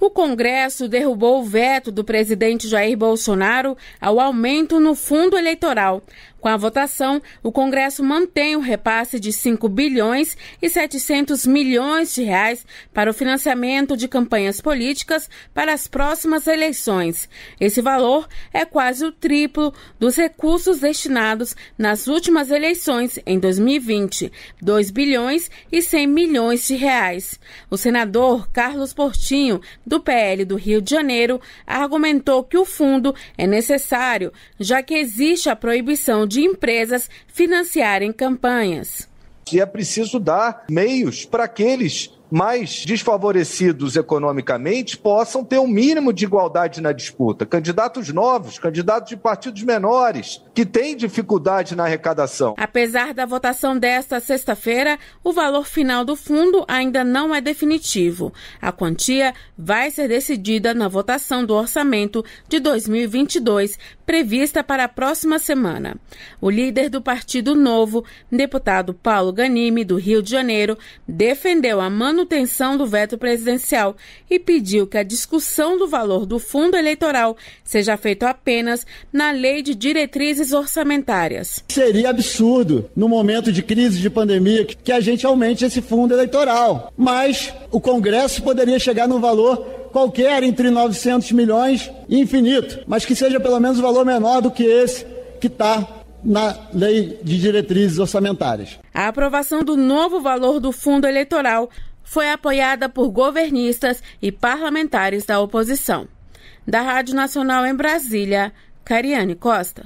O Congresso derrubou o veto do presidente Jair Bolsonaro ao aumento no fundo eleitoral. Com a votação, o Congresso mantém o repasse de 5 bilhões e 700 milhões de reais para o financiamento de campanhas políticas para as próximas eleições. Esse valor é quase o triplo dos recursos destinados nas últimas eleições em 2020, 2 bilhões e 100 milhões de reais. O senador Carlos Portinho do PL do Rio de Janeiro, argumentou que o fundo é necessário, já que existe a proibição de empresas financiarem campanhas. E é preciso dar meios para aqueles mais desfavorecidos economicamente possam ter um mínimo de igualdade na disputa. Candidatos novos, candidatos de partidos menores, que têm dificuldade na arrecadação. Apesar da votação desta sexta-feira, o valor final do fundo ainda não é definitivo. A quantia vai ser decidida na votação do orçamento de 2022, prevista para a próxima semana. O líder do Partido Novo, deputado Paulo Ganime, do Rio de Janeiro, defendeu a manutenção manutenção do veto presidencial e pediu que a discussão do valor do fundo eleitoral seja feita apenas na lei de diretrizes orçamentárias. Seria absurdo, no momento de crise de pandemia, que a gente aumente esse fundo eleitoral. Mas o Congresso poderia chegar num valor qualquer entre 900 milhões e infinito, mas que seja pelo menos um valor menor do que esse que está na lei de diretrizes orçamentárias. A aprovação do novo valor do fundo eleitoral foi apoiada por governistas e parlamentares da oposição. Da Rádio Nacional em Brasília, Cariane Costa.